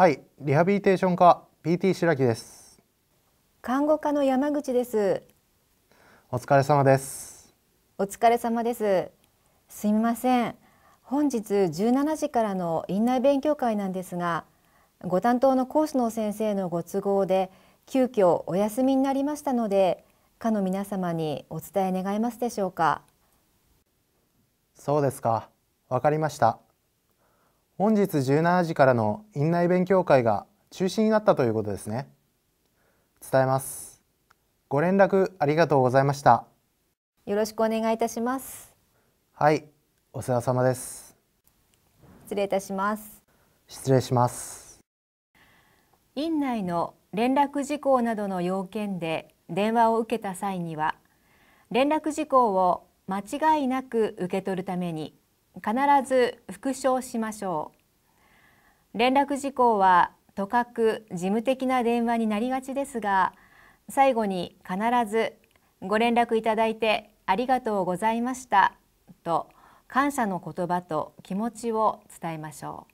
はい、リハビリテーション科 PT 白木です。看護科の山口です。お疲れ様です。お疲れ様です。すみません。本日17時からの院内勉強会なんですが、ご担当の講師の先生のご都合で急遽お休みになりましたので、科の皆様にお伝え願えますでしょうか。そうですか。わかりました。本日17時からの院内勉強会が中止になったということですね伝えますご連絡ありがとうございましたよろしくお願いいたしますはいお世話様です失礼いたします失礼します院内の連絡事項などの要件で電話を受けた際には連絡事項を間違いなく受け取るために必ず復唱しましょう連絡事項はとかく事務的な電話になりがちですが最後に必ずご連絡いただいてありがとうございましたと感謝の言葉と気持ちを伝えましょう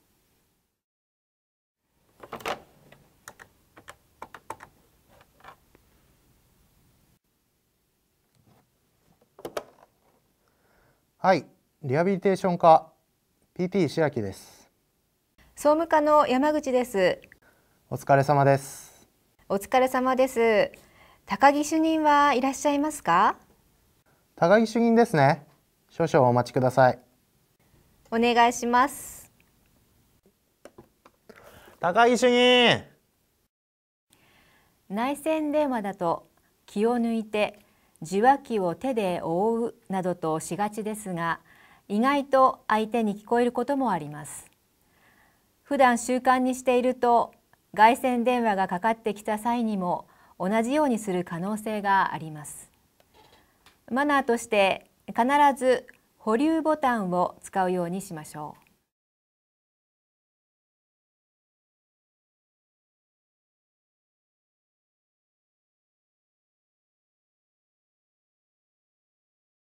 はいリハビリテーション課 PT 白木です総務課の山口ですお疲れ様ですお疲れ様です高木主任はいらっしゃいますか高木主任ですね少々お待ちくださいお願いします高木主任内線電話だと気を抜いて受話器を手で覆うなどとしがちですが意外と相手に聞こえることもあります普段習慣にしていると外線電話がかかってきた際にも同じようにする可能性がありますマナーとして必ず保留ボタンを使うようにしましょう